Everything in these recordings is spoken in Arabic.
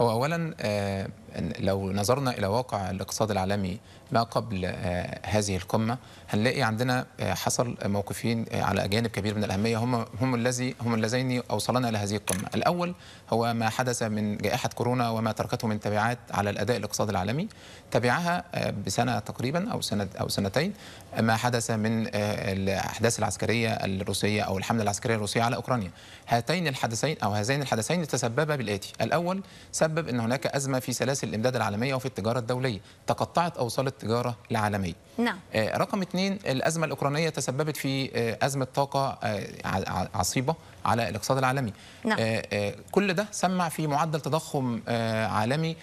هو أولا آه، لو نظرنا إلى واقع الاقتصاد العالمي ما قبل آه، هذه القمة هنلاقي عندنا آه، حصل موقفين على جانب كبير من الأهمية هم هم الذي هم اللذين أوصلنا إلى هذه القمة الأول هو ما حدث من جائحة كورونا وما تركته من تبعات على الأداء الاقتصادي العالمي تبعها بسنة تقريبا أو سنة أو سنتين ما حدث من الأحداث العسكرية الروسية أو الحملة العسكرية الروسية على أوكرانيا هاتين الحدثين أو هذين الحدثين تسببا بالآتي الأول سبب تسبب ان هناك ازمه في سلاسل الامداد العالميه وفي التجاره الدوليه تقطعت اوصال التجاره العالميه نعم آه، رقم اثنين الازمه الاوكرانيه تسببت في آه، ازمه طاقه آه، عصيبه على الاقتصاد العالمي نعم. آه، آه، كل ده سمع في معدل تضخم آه، عالمي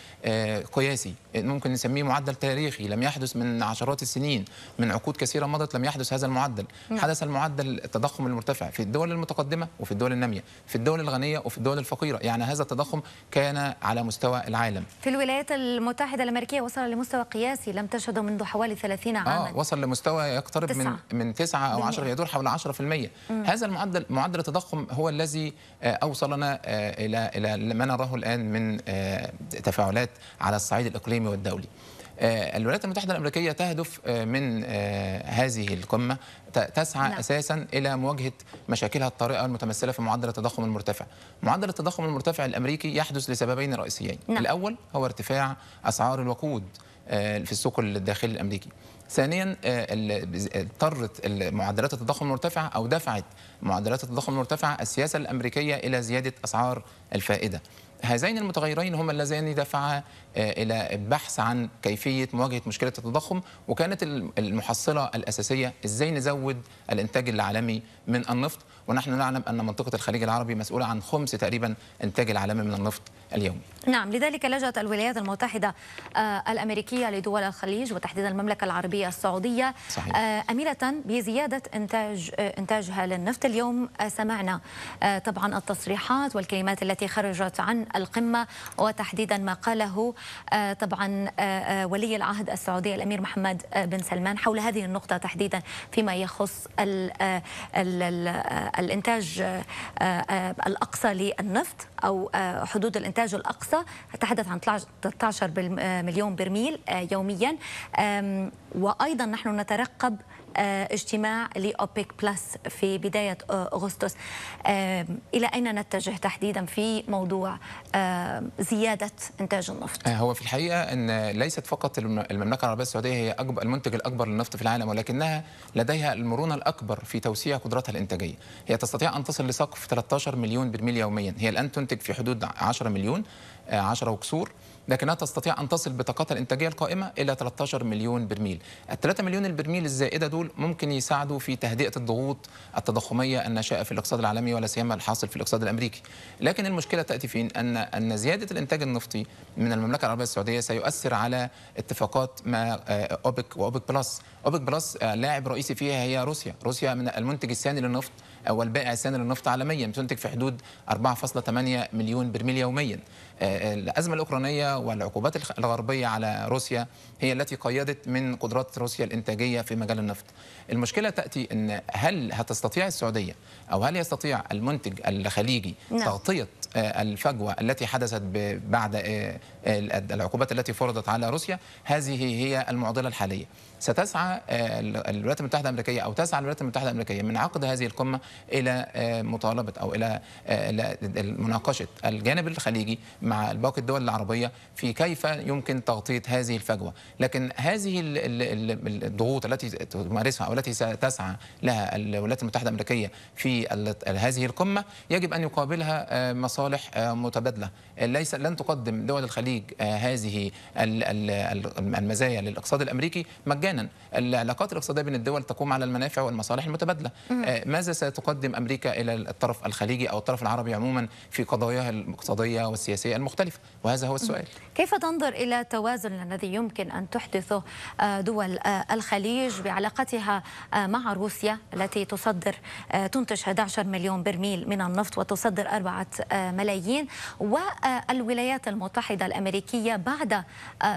قياسي ممكن نسميه معدل تاريخي لم يحدث من عشرات السنين من عقود كثيره مضت لم يحدث هذا المعدل نعم. حدث المعدل التضخم المرتفع في الدول المتقدمه وفي الدول الناميه في الدول الغنيه وفي الدول الفقيره يعني هذا التضخم كان على مستوى العالم في الولايات المتحده الامريكيه وصل لمستوى قياسي لم تشهده منذ حوالي 30 عاما آه وصل لمستوى يقترب تسعة. من من 9 او 10 يدور حول 10% هذا المعدل معدل التضخم هو الذي آه، أوصلنا آه، إلى إلى ما نراه الآن من آه، تفاعلات على الصعيد الإقليمي والدولي الولايات المتحدة الأمريكية تهدف من هذه القمة تسعى نعم. أساسا إلى مواجهة مشاكلها الطارئة المتمثلة في معدل التضخم المرتفع معدل التضخم المرتفع الأمريكي يحدث لسببين رئيسيين نعم. الأول هو ارتفاع أسعار الوقود في السوق الداخلي الأمريكي ثانيا آه، آه، اضطرت معدلات التضخم المرتفعه او دفعت معدلات التضخم المرتفعه السياسه الامريكيه الى زياده اسعار الفائده هذين المتغيرين هما اللذان دفعا آه، الى البحث عن كيفيه مواجهه مشكله التضخم وكانت المحصله الاساسيه ازاي نزود الانتاج العالمي من النفط ونحن نعلم ان منطقه الخليج العربي مسؤوله عن خمس تقريبا انتاج العالمي من النفط اليومي. نعم لذلك لجأت الولايات المتحده آه، الامريكيه لدول الخليج وتحديدا المملكه العربيه السعوديه صحيح. آه، اميله بزياده انتاج انتاجها للنفط اليوم سمعنا طبعا التصريحات والكلمات التي خرجت عن القمه وتحديدا ما قاله آه، طبعا آه، آه، ولي العهد السعودي الأمير محمد بن سلمان حول هذه النقطة تحديدا فيما يخص الـ الـ الـ الإنتاج الأقصى للنفط أو حدود الإنتاج الأقصى تحدث عن 13 مليون برميل يوميا وأيضا نحن نترقب آه، اجتماع لأوبيك بلس في بداية آه، أغسطس آه، إلى أين نتجه تحديدا في موضوع زيادة إنتاج النفط؟ هو في الحقيقة أن ليست فقط المملكة العربية السعودية هي أكبر المنتج الأكبر للنفط في العالم ولكنها لديها المرونة الأكبر في توسيع قدراتها الإنتاجية هي تستطيع أن تصل لسقف 13 مليون برميل يوميا هي الآن تنتج في حدود 10 مليون 10 وكسور لكنها تستطيع أن تصل بطاقتها الإنتاجية القائمة إلى 13 مليون برميل ال 3 مليون البرميل الزائدة دول ممكن يساعدوا في تهدئة الضغوط التضخمية الناشئة في الاقتصاد العالمي ولا سيما الحاصل في الاقتصاد الأمريكي لكن المشكلة تأتي فين أن أن زيادة الإنتاج النفطي من المملكة العربية السعودية سيؤثر على اتفاقات ما آه، أوبك وأوبك بلس أوبك بلس آه، لاعب رئيسي فيها هي روسيا روسيا من المنتج الثاني للنفط والبائع الثاني للنفط عالميا بتنتج في حدود 4.8 مليون برميل يوميا آه، آه، الأزمة الأوكرانية والعقوبات الغربية على روسيا هي التي قيدت من قدرات روسيا الإنتاجية في مجال النفط المشكلة تأتي أن هل هتستطيع السعودية أو هل يستطيع المنتج الخليجي نعم. تغطية آه، الفجوة التي حدثت بعد العقوبات التي فرضت على روسيا هذه هي المعضلة الحالية ستسعى آه، الولايات المتحدة الأمريكية أو تسعى الولايات المتحدة الأمريكية من عقد هذه القمة إلى آه، مطالبة أو آه، إلى مناقشة الجانب الخليجي مع باقي الدول العربية في كيف يمكن تغطية هذه الفجوة لكن هذه الضغوط التي تمارسها أو التي ستسعى لها الولايات المتحدة الأمريكية في هذه القمة يجب أن يقابلها مصالح متبادلة ليس لن تقدم دول الخليج هذه المزايا للاقتصاد الأمريكي مجانا احيانا العلاقات الاقتصاديه بين الدول تقوم على المنافع والمصالح المتبادله آه، ماذا ستقدم امريكا الى الطرف الخليجي او الطرف العربي عموما في قضاياها الاقتصاديه والسياسيه المختلفه وهذا هو السؤال كيف تنظر الى التوازن الذي يمكن ان تحدثه آه، دول آه، الخليج بعلاقتها مع روسيا التي تصدر تنتج 11 مليون برميل من النفط وتصدر 4 ملايين والولايات المتحده الامريكيه بعد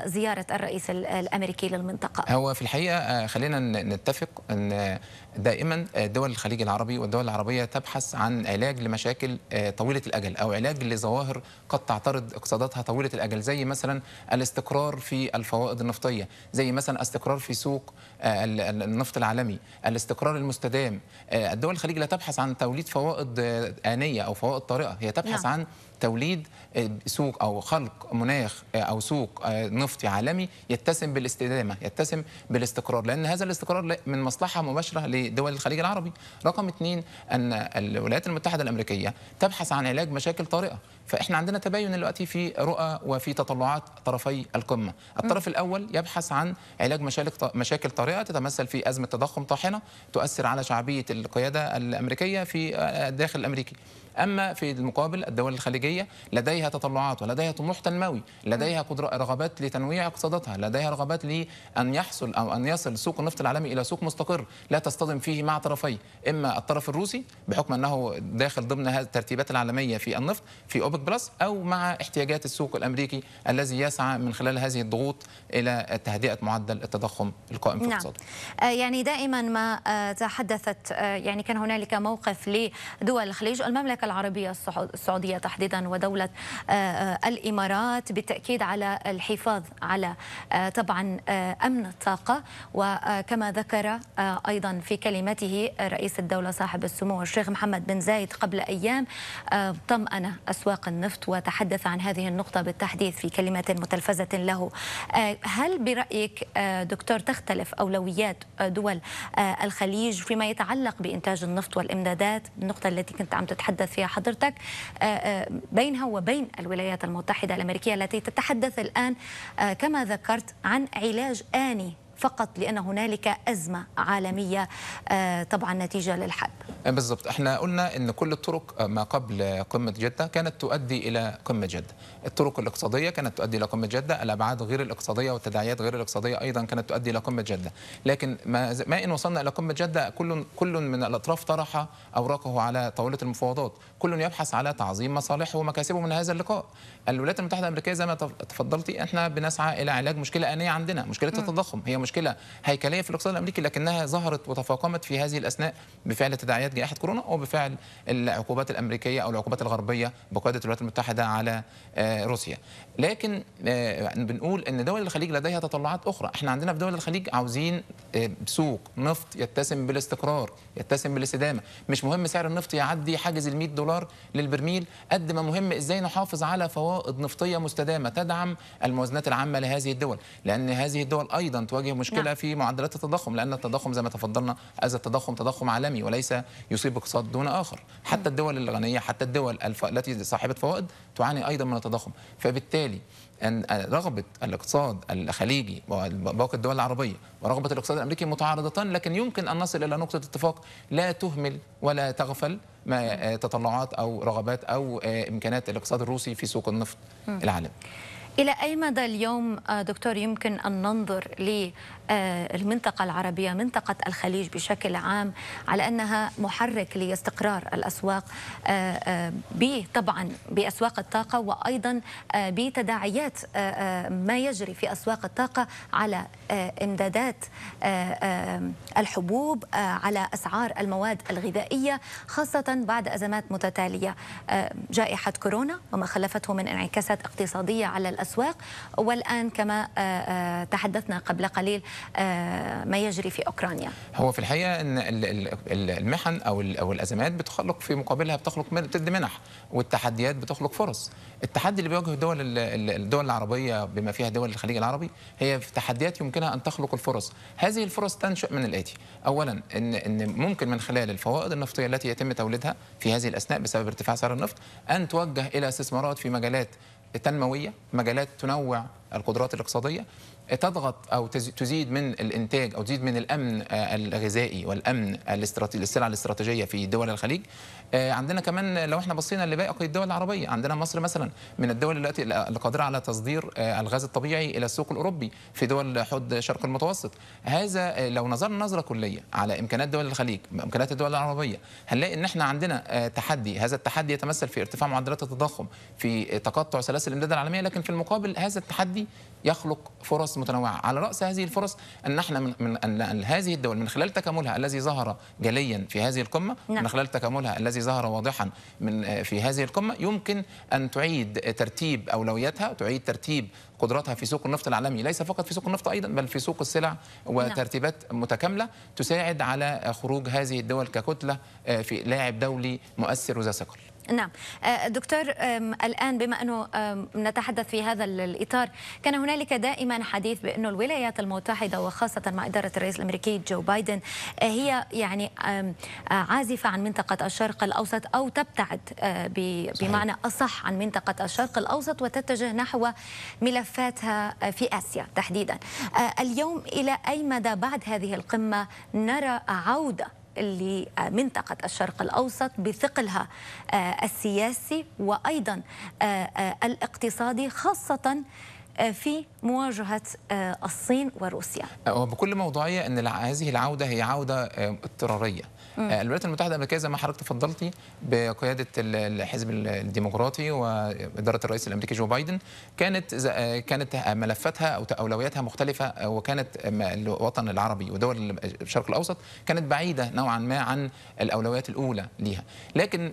زياره الرئيس الامريكي للمنطقه هو في الحقيقه آه، خلينا نتفق ان دائما دول الخليج العربي والدول العربيه تبحث عن علاج لمشاكل آه، طويله الاجل او علاج لظواهر قد تعترض اقتصاداتها طويله الاجل زي مثلا الاستقرار في الفوائد النفطيه زي مثلا استقرار في سوق آه، النفط العالمي الاستقرار المستدام الدول الخليج لا تبحث عن توليد فوائد انيه او فوائد طارئه هي تبحث نعم. عن توليد آه، سوق أو خلق مناخ آه، أو سوق آه، نفطي عالمي يتسم بالاستدامة يتسم بالاستقرار لأن هذا الاستقرار من مصلحة مباشرة لدول الخليج العربي رقم اثنين أن الولايات المتحدة الأمريكية تبحث عن علاج مشاكل طارئة فإحنا عندنا تباين دلوقتي في رؤى وفي تطلعات طرفي القمة الطرف الأول يبحث عن علاج مشاكل طارئة تتمثل في أزمة تضخم طاحنة تؤثر على شعبية القيادة الأمريكية في الداخل الأمريكي أما في المقابل الدول الخليجية لديها تطلعات ولديها طموح تنموي لديها رغبات لتنويع اقتصاداتها لديها رغبات لأن يحصل أو أن يصل سوق النفط العالمي إلى سوق مستقر لا تصطدم فيه مع طرفي إما الطرف الروسي بحكم أنه داخل ضمن هذه الترتيبات العالمية في النفط في أوبك بلس أو مع احتياجات السوق الأمريكي الذي يسعى من خلال هذه الضغوط إلى تهدئة معدل التضخم القائم في نعم. اقتصاده آه، يعني دائما ما آه، تحدثت آه، يعني كان هنالك موقف لدول الخليج المملكة المملكة العربية السعودية تحديدا ودولة آه، آه، الإمارات بالتأكيد على الحفاظ على آه، طبعا أمن الطاقة وكما ذكر أيضا في كلمته رئيس الدولة صاحب السمو الشيخ محمد بن زايد قبل أيام طمأن أسواق النفط وتحدث عن هذه النقطة بالتحديد في كلمات متلفزة له هل برأيك دكتور تختلف أولويات دول الخليج فيما يتعلق بإنتاج النفط والإمدادات النقطة التي كنت عم تتحدث فيها حضرتك آه، آه، بينها وبين الولايات المتحدة الأمريكية التي تتحدث الآن آه، كما ذكرت عن علاج آني فقط لأن هنالك أزمة عالمية طبعا نتيجة للحرب بالضبط احنا قلنا أن كل الطرق ما قبل قمة جدة كانت تؤدي إلى قمة جدة الطرق الاقتصاديه كانت تؤدي الى قمه جده الابعاد غير الاقتصاديه والتداعيات غير الاقتصاديه ايضا كانت تؤدي الى قمه جده لكن ما, ما ان وصلنا الى قمه جده كل كل من الاطراف طرح اوراقه على طاوله المفاوضات كل يبحث على تعظيم مصالحه ومكاسبه من هذا اللقاء الولايات المتحده الامريكيه زي ما تفضلتي احنا بنسعى الى علاج مشكله انيه عندنا مشكله التضخم هي مشكله هيكليه في الاقتصاد الامريكي لكنها ظهرت وتفاقمت في هذه الاثناء بفعل تداعيات جائحه كورونا وبفعل العقوبات الامريكيه او العقوبات الغربيه بقياده الولايات المتحده على آه، روسيا لكن آه، بنقول ان دول الخليج لديها تطلعات اخرى احنا عندنا في دول الخليج عاوزين آه، سوق نفط يتسم بالاستقرار يتسم بالاستدامه مش مهم سعر النفط يعدي حاجز ال 100 دولار للبرميل قد ما مهم ازاي نحافظ على فوائد نفطيه مستدامه تدعم الموازنات العامه لهذه الدول لان هذه الدول ايضا تواجه مشكله نعم. في معدلات التضخم لان التضخم زي ما تفضلنا هذا التضخم تضخم عالمي وليس يصيب اقتصاد دون اخر حتى الدول الغنيه حتى الدول التي صاحبه فوائد تعاني ايضا من التضخم التضخم فبالتالي أن رغبة الاقتصاد الخليجي وباقي الدول العربية ورغبة الاقتصاد الأمريكي متعارضتان لكن يمكن أن نصل إلى نقطة اتفاق لا تهمل ولا تغفل ما آه، تطلعات أو رغبات أو آه، إمكانات الاقتصاد الروسي في سوق النفط العالمي إلى أي مدى اليوم آه، دكتور يمكن أن ننظر آه، المنطقة العربية منطقة الخليج بشكل عام على أنها محرك لاستقرار الأسواق آه، آه، طبعا بأسواق الطاقة وأيضا بتداعيات ما يجري في أسواق الطاقة على إمدادات الحبوب على أسعار المواد الغذائية خاصة بعد أزمات متتالية جائحة كورونا وما خلفته من انعكاسات اقتصادية على الأسواق والآن كما تحدثنا قبل قليل آه، ما يجري في أوكرانيا هو في الحقيقة أن المحن أو أو الأزمات بتخلق في مقابلها بتخلق بتدي منح والتحديات بتخلق فرص التحدي اللي بيواجهه الدول الدول العربية بما فيها دول الخليج العربي هي في تحديات يمكنها أن تخلق الفرص هذه الفرص تنشأ من الآتي أولا أن أن ممكن من خلال الفوائد النفطية التي يتم توليدها في هذه الأثناء بسبب ارتفاع سعر النفط أن توجه إلى استثمارات في مجالات تنموية مجالات تنوع القدرات الاقتصادية تضغط او تزيد من الانتاج او تزيد من الامن آه، الغذائي والامن الاستراتيجي السلع الاستراتيجيه في دول الخليج آه، عندنا كمان لو احنا بصينا لباقي الدول العربيه عندنا مصر مثلا من الدول التي القادره قادره على تصدير آه، الغاز الطبيعي الى السوق الاوروبي في دول حد شرق المتوسط هذا لو نظرنا نظره كليه على امكانيات دول الخليج امكانيات الدول العربيه هنلاقي ان احنا عندنا تحدي هذا التحدي يتمثل في ارتفاع معدلات التضخم في تقطع سلاسل الامداد العالميه لكن في المقابل هذا التحدي يخلق فرص متنوعة على رأس هذه الفرص أن احنا من, من أن هذه الدول من خلال تكاملها الذي ظهر جليا في هذه القمة نعم. من خلال تكاملها الذي ظهر واضحا من في هذه القمة يمكن أن تعيد ترتيب أولوياتها تعيد ترتيب قدراتها في سوق النفط العالمي ليس فقط في سوق النفط أيضا بل في سوق السلع وترتيبات نعم. متكاملة تساعد على خروج هذه الدول ككتلة آه، في لاعب دولي مؤثر وذا ثقل نعم آه، دكتور الآن بما أنه نتحدث في هذا الإطار كان هنالك دائما حديث بأنه الولايات المتحدة وخاصة مع إدارة الرئيس الأمريكي جو بايدن آه، هي يعني آه، عازفة عن منطقة الشرق الأوسط أو تبتعد بمعنى أصح عن منطقة الشرق الأوسط وتتجه نحو ملفاتها في آسيا تحديدا اليوم إلى أي مدى بعد هذه القمة نرى عودة لمنطقة الشرق الأوسط بثقلها آه، السياسي وأيضا آه، آه، الاقتصادي خاصة في مواجهة الصين وروسيا وبكل موضوعية أن هذه العودة هي عودة اضطرارية آه، الولايات المتحده الامريكيه زي ما حضرتك تفضلتي بقياده الحزب الديمقراطي واداره الرئيس الامريكي جو بايدن كانت آه، كانت ملفاتها او اولوياتها مختلفه آه، وكانت الوطن العربي ودول الشرق الاوسط كانت بعيده نوعا ما عن الاولويات الاولى ليها لكن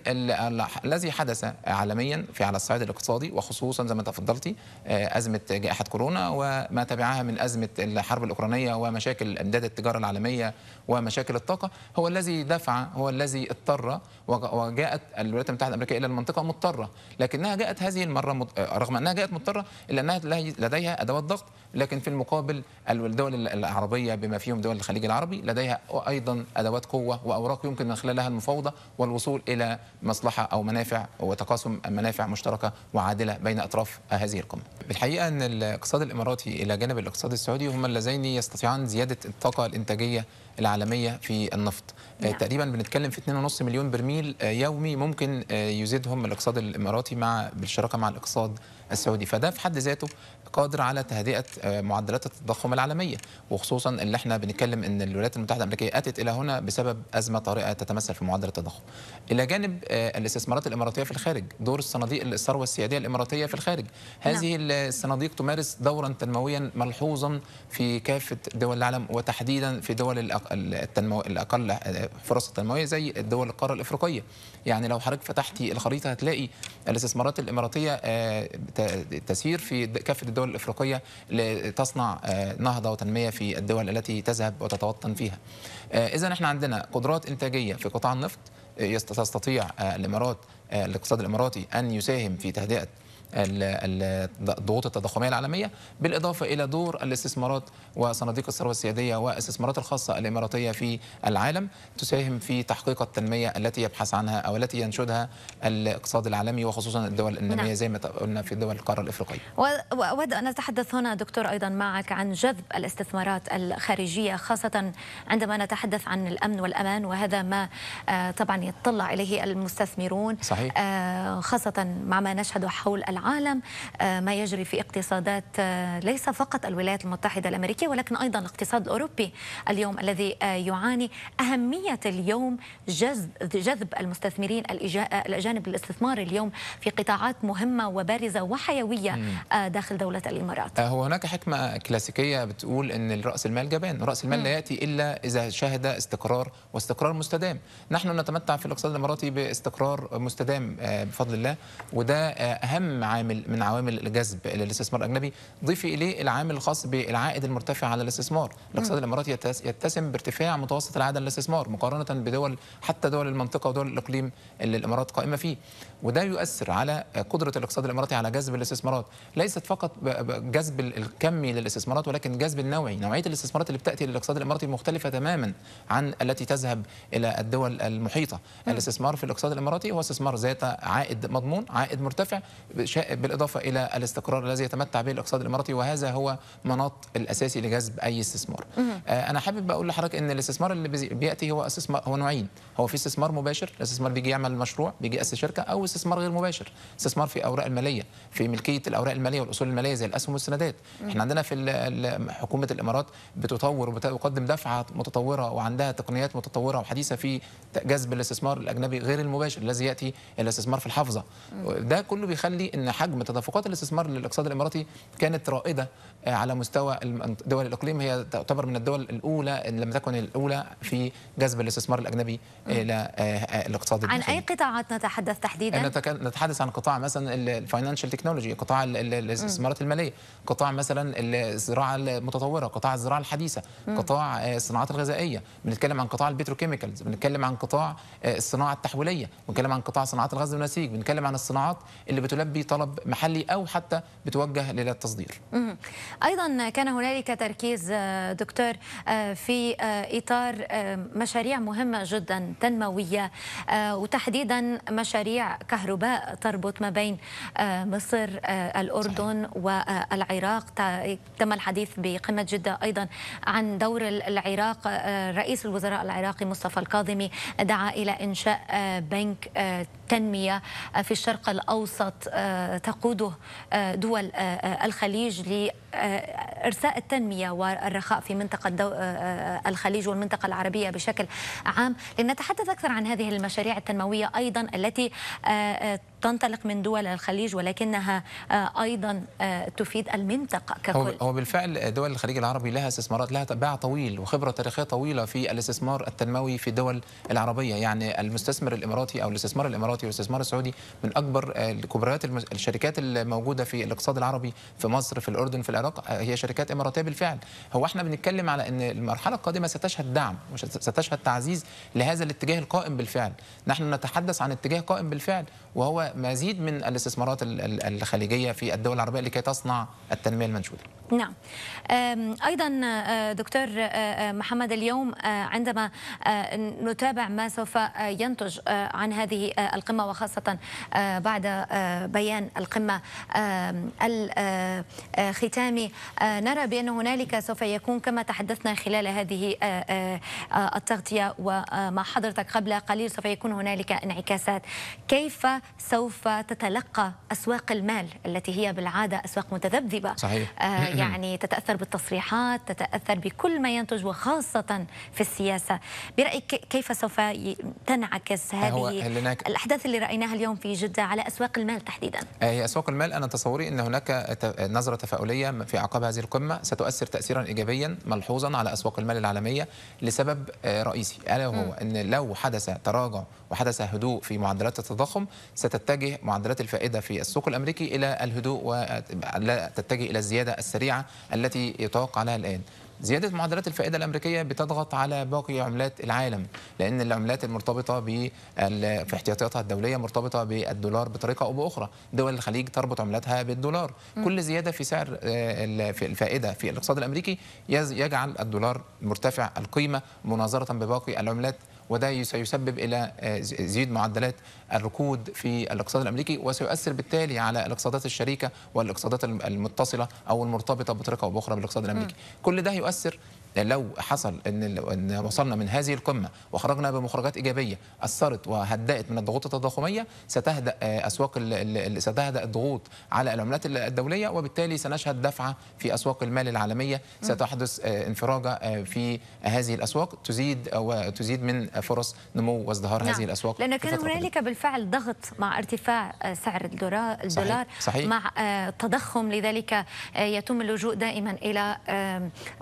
الذي حدث عالميا في على الصعيد الاقتصادي وخصوصا زي ما تفضلتي ازمه جائحه كورونا وما تبعها من ازمه الحرب الاوكرانيه ومشاكل امداد التجاره العالميه ومشاكل الطاقه هو الذي دفع هو الذي اضطر وجاءت الولايات المتحدة الأمريكية إلى المنطقة مضطرة لكنها جاءت هذه المرة مض... آه، رغم أنها جاءت مضطرة إلا أنها لديها أدوات ضغط لكن في المقابل الدول العربية بما فيهم دول الخليج العربي لديها أيضا أدوات قوة وأوراق يمكن من خلالها المفاوضة والوصول إلى مصلحة أو منافع وتقاسم منافع مشتركة وعادلة بين أطراف هذه القمة بالحقيقة أن الاقتصاد الإماراتي إلى جانب الاقتصاد السعودي هما اللذين يستطيعان زيادة الطاقة الإنتاجية العالمية في النفط آه، نعم. تقريبا بنتكلم في 2.5 مليون برميل آه، يومي ممكن آه، يزيدهم الاقتصاد الاماراتي مع بالشراكه مع الاقتصاد السعودي فده في حد ذاته قادر على تهدئه آه، معدلات التضخم العالميه وخصوصا اللي احنا بنتكلم ان الولايات المتحده الامريكيه اتت الى هنا بسبب ازمه طارئه تتمثل في معدل التضخم الى جانب آه، الاستثمارات الاماراتيه في الخارج دور الصناديق الثروه السياديه الاماراتيه في الخارج نعم. هذه الصناديق تمارس دورا تنمويا ملحوظا في كافه دول العالم وتحديدا في دول التنمو... الاقل آه، فرص تنمويه زي الدول القاره الافريقيه يعني لو حضرتك فتحتي الخريطه هتلاقي الاستثمارات الاماراتيه آه، تسير في كافه الدول الافريقيه لتصنع آه، نهضه وتنميه في الدول التي تذهب وتتوطن فيها. آه، اذا احنا عندنا قدرات انتاجيه في قطاع النفط تستطيع الامارات الاقتصاد الاماراتي ان يساهم في تهدئه الضغوط التضخميه العالميه بالاضافه الى دور الاستثمارات وصناديق الثروه السياديه والاستثمارات الخاصه الاماراتيه في العالم تساهم في تحقيق التنميه التي يبحث عنها او التي ينشدها الاقتصاد العالمي وخصوصا الدول الناميه نعم. زي ما قلنا في دول القاره الافريقيه. واود ان اتحدث هنا دكتور ايضا معك عن جذب الاستثمارات الخارجيه خاصه عندما نتحدث عن الامن والامان وهذا ما آه، طبعا يطلع اليه المستثمرون صحيح. آه، خاصه مع ما نشهد حول العالم العالم آه، ما يجري في اقتصادات آه، ليس فقط الولايات المتحدة الأمريكية ولكن أيضا الاقتصاد الأوروبي اليوم الذي آه، يعاني أهمية اليوم جذب المستثمرين الأجانب للاستثمار اليوم في قطاعات مهمة وبارزة وحيوية داخل دولة الإمارات هو هناك حكمة كلاسيكية بتقول أن رأس المال جبان رأس المال لا يأتي إلا إذا شهد استقرار واستقرار مستدام نحن نتمتع في الاقتصاد الإماراتي باستقرار مستدام بفضل الله وده أهم عامل من عوامل الجذب للاستثمار الاجنبي ضيفي اليه العامل الخاص بالعائد المرتفع على الاستثمار الاقتصاد الاماراتي يتسم بارتفاع متوسط العائد على الاستثمار مقارنه بدول حتى دول المنطقه ودول الاقليم اللي الامارات قائمه فيه وده يؤثر على قدرة الاقتصاد الإماراتي على جذب الاستثمارات ليست فقط جذب الكمي للاستثمارات ولكن جذب النوعي نوعية الاستثمارات اللي بتأتي للاقتصاد الإماراتي مختلفة تماما عن التي تذهب إلى الدول المحيطة الاستثمار في الاقتصاد الإماراتي هو استثمار ذات عائد مضمون عائد مرتفع بالإضافة إلى الاستقرار الذي يتمتع به الاقتصاد الإماراتي وهذا هو مناط الأساسي لجذب أي استثمار آه، أنا حابب أقول لحضرتك إن الاستثمار اللي بيأتي هو استثمار هو نوعين هو في استثمار مباشر الاستثمار بيجي يعمل مشروع بيجي أسس شركة أو استثمار غير مباشر استثمار في اوراق الماليه في ملكيه الاوراق الماليه والاصول الماليه زي الاسهم والسندات احنا عندنا في حكومه الامارات بتطور وبتقدم دفعه متطوره وعندها تقنيات متطوره وحديثه في جذب الاستثمار الاجنبي غير المباشر الذي ياتي الاستثمار في الحافظه ده كله بيخلي ان حجم تدفقات الاستثمار للاقتصاد الاماراتي كانت رائده آه، على مستوى دول الاقليم هي تعتبر من الدول الاولى ان لم تكن الاولى في جذب الاستثمار الاجنبي الى آه، آه، الاقتصاد عن اي قطاعات نتحدث تحديدا يعني نتحدث عن قطاع مثلا الفاينانشال تكنولوجي قطاع الاستثمارات الماليه قطاع مثلا الزراعه المتطوره قطاع الزراعه الحديثه قطاع آه، الصناعات الغذائيه بنتكلم عن قطاع البتروكيميكالز بنتكلم عن قطاع آه، الصناعه التحويليه بنتكلم عن قطاع صناعات الغاز والنسيج بنتكلم عن الصناعات اللي بتلبي طلب محلي او حتى بتوجه للتصدير م. ايضا كان هنالك تركيز آه، دكتور في اطار مشاريع مهمه جدا تنمويه وتحديدا مشاريع كهرباء تربط ما بين آه، مصر آه، الأردن والعراق تم الحديث بقمة جدة أيضا عن دور العراق آه، رئيس الوزراء العراقي مصطفى الكاظمي دعا إلى إنشاء بنك التنمية آه، في الشرق الأوسط آه، تقوده آه، دول الخليج لإرساء التنمية والرخاء في منطقة الخليج والمنطقة العربية بشكل عام لنتحدث أكثر عن هذه المشاريع التنموية أيضا التي تنطلق من دول الخليج ولكنها آه، أيضا آه، تفيد المنطقة ككل هو بالفعل دول الخليج العربي لها استثمارات لها باع طويل وخبرة تاريخية طويلة في الاستثمار التنموي في الدول العربية يعني المستثمر الإماراتي أو الاستثمار الإماراتي والاستثمار السعودي من أكبر آه، الكبريات الشركات الموجودة في الاقتصاد العربي في مصر في الأردن في العراق هي شركات إماراتية بالفعل هو احنا بنتكلم على أن المرحلة القادمة ستشهد دعم وستشهد تعزيز لهذا الاتجاه القائم بالفعل نحن نتحدث عن اتجاه قائم بالفعل وهو مزيد من الاستثمارات الخليجية في الدول العربية لكي تصنع التنمية المنشودة نعم أيضا آه، دكتور آه، آه، محمد اليوم عندما نتابع ما سوف ينتج عن هذه القمة وخاصة بعد بيان القمة الختامي نرى بأن هنالك سوف يكون كما تحدثنا خلال هذه التغطية وما حضرتك قبل قليل سوف يكون هنالك انعكاسات كيف سوف تتلقى أسواق المال التي هي بالعادة أسواق متذبذبة صحيح. يعني تتأثر بالتصريحات تتأثر بكل ما ينتج وخاصة في السياسة برأيك كيف سوف تنعكس هذه الأحداث اللي رأيناها اليوم في جدة على أسواق المال تحديدا آه، هي أسواق المال أنا تصوري أن هناك نظرة تفاؤلية في أعقاب هذه القمة ستؤثر تأثيرا إيجابيا ملحوظا على أسواق المال العالمية لسبب آه، رئيسي ألا وهو أن لو حدث تراجع وحدث هدوء في معدلات التضخم ستتجه معدلات الفائدة في السوق الأمريكي إلى الهدوء ولا تتجه إلى الزيادة السريعة التي يتوقع لها الآن زيادة معدلات الفائدة الأمريكية بتضغط على باقي عملات العالم لأن العملات المرتبطة في احتياطاتها الدولية مرتبطة بالدولار بطريقة أو بأخرى دول الخليج تربط عملاتها بالدولار م. كل زيادة في سعر آه، في الفائدة في الاقتصاد الأمريكي يجعل الدولار مرتفع القيمة مناظرة بباقي العملات وده سيسبب إلى آه، زيد معدلات الركود في الاقتصاد الأمريكي وسيؤثر بالتالي على الاقتصادات الشريكة والاقتصادات المتصلة أو المرتبطة بطريقة أو بأخرى بالاقتصاد الأمريكي كل ده يؤثر لو حصل ان ان وصلنا من هذه القمه وخرجنا بمخرجات ايجابيه اثرت وهدأت من الضغوط التضخميه ستهدأ آه، اسواق ستهدأ الضغوط على العملات الدوليه وبالتالي سنشهد دفعه في اسواق المال العالميه ستحدث آه، انفراجه آه، في هذه الاسواق تزيد وتزيد من فرص نمو وازدهار نعم. هذه الاسواق لان كان هنالك بالفعل ضغط مع ارتفاع سعر الدولار الدولار صحيح. صحيح. مع التضخم لذلك يتم اللجوء دائما الى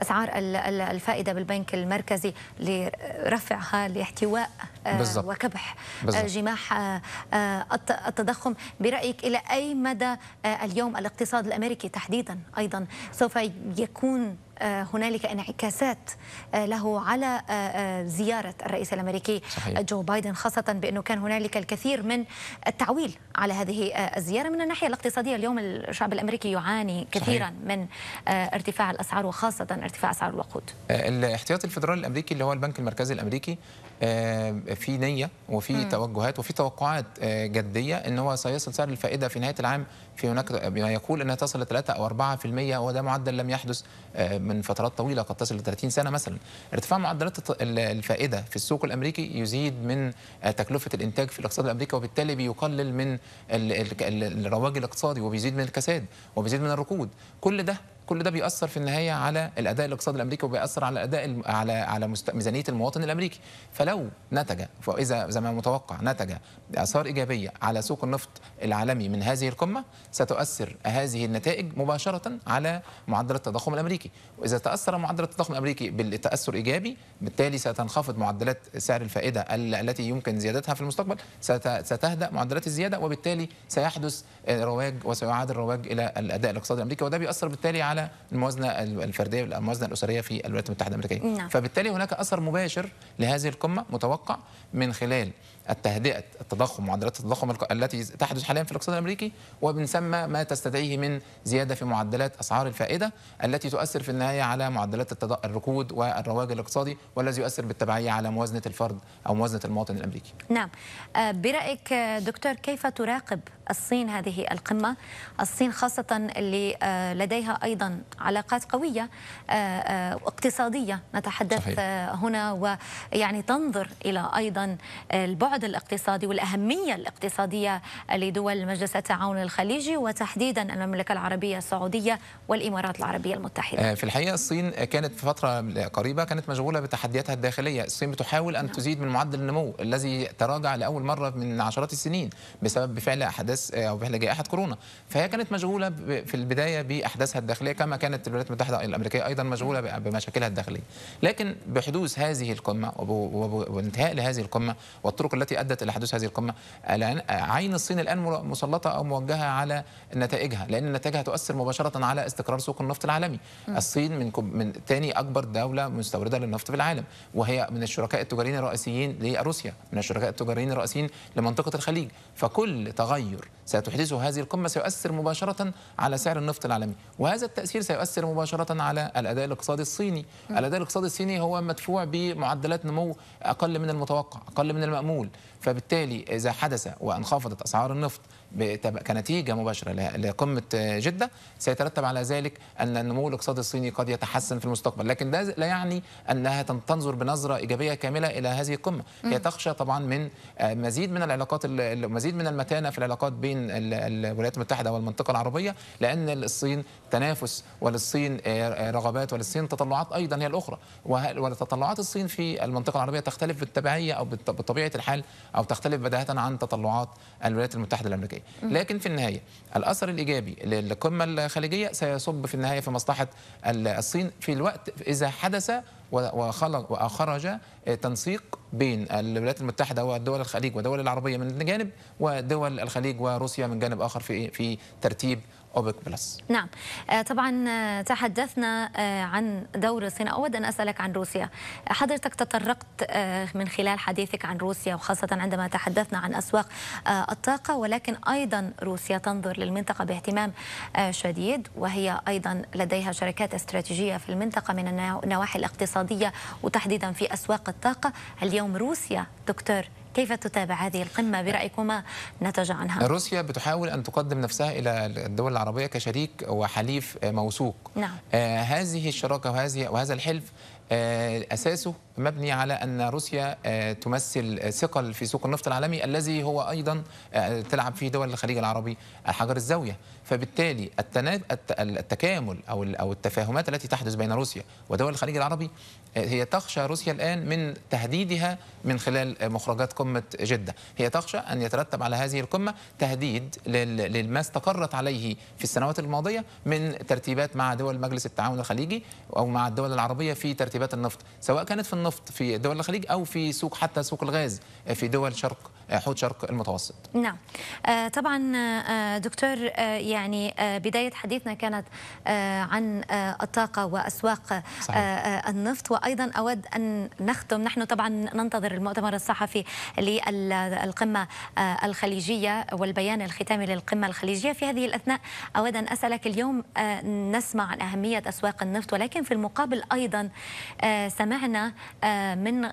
اسعار ال الفائدة بالبنك المركزي لرفعها لاحتواء آه، بالزبط. وكبح آه، بالزبط. جماح آه، التضخم برأيك إلى أي مدى اليوم الاقتصاد الأمريكي تحديدا أيضا سوف يكون آه، هنالك انعكاسات آه، له على آه، زيارة الرئيس الأمريكي صحيح. جو بايدن خاصة بأنه كان هنالك الكثير من التعويل على هذه الزيارة من الناحية الاقتصادية اليوم الشعب الأمريكي يعاني كثيرا صحيح. من ارتفاع الأسعار وخاصة ارتفاع أسعار الوقود الاحتياطي الفدرالي الأمريكي اللي هو البنك المركزي الأمريكي آه، في نيه وفي توجهات وفي توقعات آه، جديه ان هو سيصل سعر الفائده في نهايه العام في هناك بما يقول انها تصل ل 3 او 4% وده معدل لم يحدث آه، من فترات طويله قد تصل ل 30 سنه مثلا. ارتفاع معدلات الفائده في السوق الامريكي يزيد من تكلفه الانتاج في الاقتصاد الامريكي وبالتالي بيقلل من الرواج الاقتصادي وبيزيد من الكساد وبيزيد من الركود. كل ده كل ده بيأثر في النهاية على الأداء الاقتصادي الأمريكي وبيأثر على الأداء على على ميزانية المواطن الأمريكي فلو نتج فاذا زي ما متوقع نتج آثار إيجابية على سوق النفط العالمي من هذه القمة ستؤثر هذه النتائج مباشرة على معدل التضخم الأمريكي وإذا تأثر معدل التضخم الأمريكي بالتأثر إيجابي بالتالي ستنخفض معدلات سعر الفائدة التي يمكن زيادتها في المستقبل ستهدأ معدلات الزيادة وبالتالي سيحدث آه، رواج وسيعاد الرواج إلى الأداء الاقتصادي الأمريكي وده بيأثر بالتالي على الموازنه الفرديه والموازنه الاسريه في الولايات المتحده الامريكيه نعم. فبالتالي هناك اثر مباشر لهذه القمه متوقع من خلال التهدئه التضخم معدلات التضخم التي تحدث حاليا في الاقتصاد الامريكي ومن ثم ما تستدعيه من زياده في معدلات اسعار الفائده التي تؤثر في النهايه على معدلات الركود والرواج الاقتصادي والذي يؤثر بالتبعيه على موازنه الفرد او موازنه المواطن الامريكي. نعم آه، برايك آه، دكتور كيف تراقب الصين هذه القمة الصين خاصة اللي آه، لديها أيضا علاقات قوية آه، آه، اقتصادية نتحدث صحيح. هنا ويعني تنظر إلى أيضا البعد الاقتصادي والأهمية الاقتصادية لدول مجلس التعاون الخليجي وتحديدا المملكة العربية السعودية والإمارات العربية المتحدة في الحقيقة الصين كانت في فترة قريبة كانت مشغولة بتحدياتها الداخلية الصين بتحاول أن نعم. تزيد من معدل النمو الذي تراجع لأول مرة من عشرات السنين بسبب فعل أحداث احداث آه، او بحل جائحه كورونا فهي كانت مشغوله في البدايه باحداثها الداخليه كما كانت الولايات المتحده الامريكيه ايضا مشغوله بمشاكلها الداخليه لكن بحدوث هذه القمه وانتهاء لهذه القمه والطرق التي ادت الى حدوث هذه القمه عين الصين الان مسلطه او موجهه على نتائجها لان نتائجها تؤثر مباشره على استقرار سوق النفط العالمي الصين من من ثاني اكبر دوله مستورده للنفط في العالم وهي من الشركاء التجاريين الرئيسيين لروسيا من الشركاء التجاريين الرئيسيين لمنطقه الخليج فكل تغير دولار ستحدثه هذه القمة سيؤثر مباشرة على سعر النفط العالمي وهذا التأثير سيؤثر مباشرة على الأداء الاقتصادي الصيني الأداء الاقتصادي الصيني هو مدفوع بمعدلات نمو أقل من المتوقع أقل من المأمول فبالتالي إذا حدث وانخفضت أسعار النفط كنتيجة مباشرة لقمة آه، جدة سيترتب على ذلك أن النمو الاقتصادي الصيني قد يتحسن في المستقبل لكن ده لا يعني أنها تنظر بنظرة إيجابية كاملة إلى هذه القمة هي تخشى طبعا من آه، مزيد من العلاقات مزيد من المتانة في العلاقات بين الولايات المتحدة والمنطقة العربية لأن الصين تنافس وللصين آه، رغبات وللصين تطلعات أيضا هي الأخرى وتطلعات الصين في المنطقة العربية تختلف بالتبعية أو بطبيعة الحال أو تختلف بداهة عن تطلعات الولايات المتحدة الأمريكية النهايه، لكن في النهايه الاثر الايجابي للقمه الخليجيه سيصب في النهايه في مصلحه الصين في الوقت اذا حدث وخلق وخرج تنسيق بين الولايات المتحده ودول الخليج ودول العربيه من جانب ودول الخليج وروسيا من جانب اخر في إيه؟ في ترتيب أوبك بلس نعم آه، طبعا آه، تحدثنا آه، عن دور الصين أود أن أسألك عن روسيا حضرتك تطرقت من خلال حديثك عن روسيا وخاصة عندما تحدثنا عن أسواق الطاقة ولكن أيضا روسيا تنظر للمنطقة باهتمام شديد وهي أيضا لديها شركات استراتيجية في المنطقة من النواحي الاقتصادية وتحديدا في أسواق الطاقة اليوم روسيا دكتور كيف تتابع هذه القمة برأيكما نتج عنها روسيا بتحاول أن تقدم نفسها إلى الدول العربية كشريك وحليف موثوق نعم. آه هذه الشراكة وهذه وهذا الحلف آه، أساسه مبني على أن روسيا آه، تمثل ثقل في سوق النفط العالمي الذي هو أيضا آه، تلعب فيه دول الخليج العربي حجر الزاوية فبالتالي التكامل او او التفاهمات التي تحدث بين روسيا ودول الخليج العربي آه، هي تخشى روسيا الان من تهديدها من خلال مخرجات قمه جده، هي تخشى ان يترتب على هذه القمه تهديد لما استقرت عليه في السنوات الماضيه من ترتيبات مع دول مجلس التعاون الخليجي او مع الدول العربيه في ترتيبات النفط، سواء كانت في النفط في دول الخليج او في سوق حتى سوق الغاز آه، في دول شرق آه، حوت شرق المتوسط نعم آه، طبعا آه، دكتور يعني بداية حديثنا كانت عن الطاقة وأسواق صحيح. النفط وأيضا أود أن نختم نحن طبعا ننتظر المؤتمر الصحفي للقمة الخليجية والبيان الختامي للقمة الخليجية في هذه الأثناء أود أن أسألك اليوم نسمع عن أهمية أسواق النفط ولكن في المقابل أيضا سمعنا من